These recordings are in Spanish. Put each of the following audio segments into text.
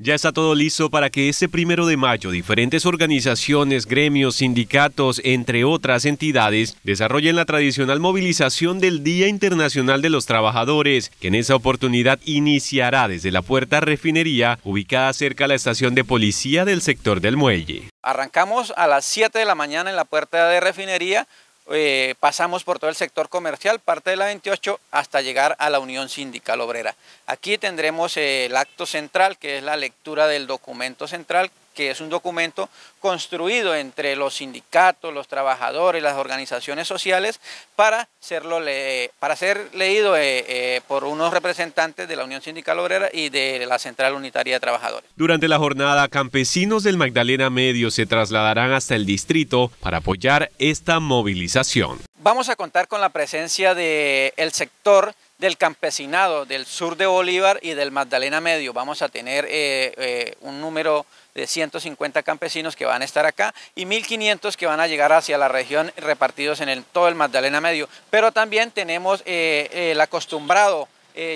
Ya está todo listo para que este primero de mayo diferentes organizaciones, gremios, sindicatos, entre otras entidades, desarrollen la tradicional movilización del Día Internacional de los Trabajadores, que en esa oportunidad iniciará desde la Puerta Refinería, ubicada cerca a la estación de policía del sector del muelle. Arrancamos a las 7 de la mañana en la Puerta de Refinería eh, pasamos por todo el sector comercial, parte de la 28, hasta llegar a la Unión Sindical Obrera. Aquí tendremos eh, el acto central, que es la lectura del documento central, que es un documento construido entre los sindicatos, los trabajadores, las organizaciones sociales, para, para ser leído eh, eh, por unos representantes de la Unión Sindical Obrera y de la Central Unitaria de Trabajadores. Durante la jornada, campesinos del Magdalena Medio se trasladarán hasta el distrito para apoyar esta movilización. Vamos a contar con la presencia del sector del campesinado del sur de Bolívar y del Magdalena Medio. Vamos a tener eh, eh, un número de 150 campesinos que van a estar acá y 1.500 que van a llegar hacia la región repartidos en el, todo el Magdalena Medio. Pero también tenemos eh, el acostumbrado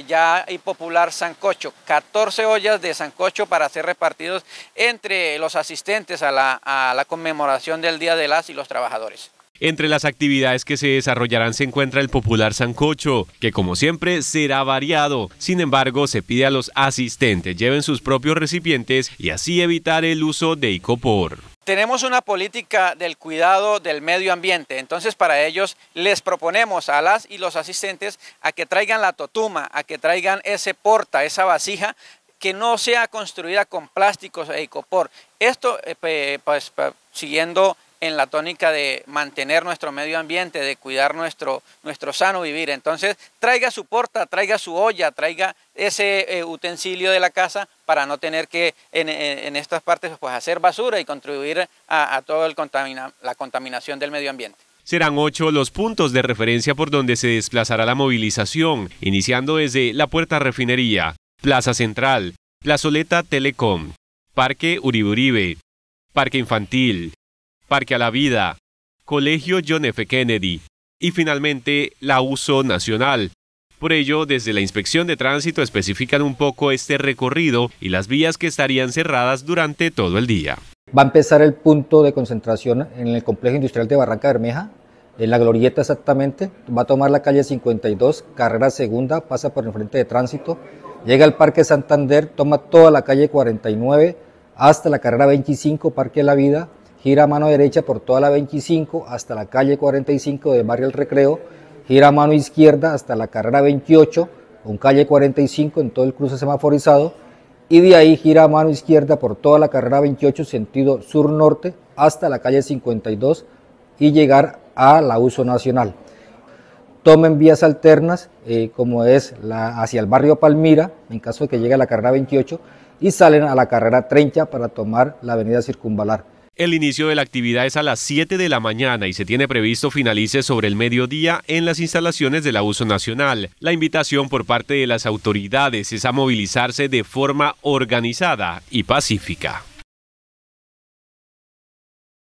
ya y popular sancocho. 14 ollas de sancocho para ser repartidos entre los asistentes a la, a la conmemoración del Día de las y los Trabajadores. Entre las actividades que se desarrollarán se encuentra el popular sancocho, que como siempre será variado. Sin embargo, se pide a los asistentes lleven sus propios recipientes y así evitar el uso de icopor. Tenemos una política del cuidado del medio ambiente, entonces para ellos les proponemos a las y los asistentes a que traigan la totuma, a que traigan ese porta, esa vasija que no sea construida con plásticos e icopor. Esto, eh, pues, siguiendo en la tónica de mantener nuestro medio ambiente, de cuidar nuestro, nuestro sano vivir. Entonces, traiga su porta, traiga su olla, traiga ese eh, utensilio de la casa para no tener que en, estas partes pues, hacer basura y contribuir a, toda la contaminación del medio ambiente. Serán ocho los puntos de referencia por donde se desplazará la movilización, iniciando desde la Puerta Refinería, Plaza Central, Plazoleta Telecom, Parque Uriburibe, Parque Infantil, Parque a la Vida, Colegio John F. Kennedy y finalmente la Uso Nacional. Por ello, desde la Inspección de Tránsito especifican un poco este recorrido y las vías que estarían cerradas durante todo el día. Va a empezar el punto de concentración en el complejo industrial de Barranca Bermeja, en la glorieta exactamente, va a tomar la calle 52, carrera segunda, pasa por el frente de tránsito, llega al Parque Santander, toma toda la calle 49 hasta la carrera 25, Parque a la Vida, gira a mano derecha por toda la 25 hasta la calle 45 de Barrio El Recreo, gira a mano izquierda hasta la carrera 28 con calle 45 en todo el cruce semaforizado y de ahí gira a mano izquierda por toda la carrera 28 sentido sur-norte hasta la calle 52 y llegar a la uso nacional. Tomen vías alternas eh, como es hacia el barrio Palmira en caso de que llegue a la carrera 28 y salen a la carrera 30 para tomar la avenida circunvalar. El inicio de la actividad es a las 7 de la mañana y se tiene previsto finalice sobre el mediodía en las instalaciones del abuso nacional. La invitación por parte de las autoridades es a movilizarse de forma organizada y pacífica.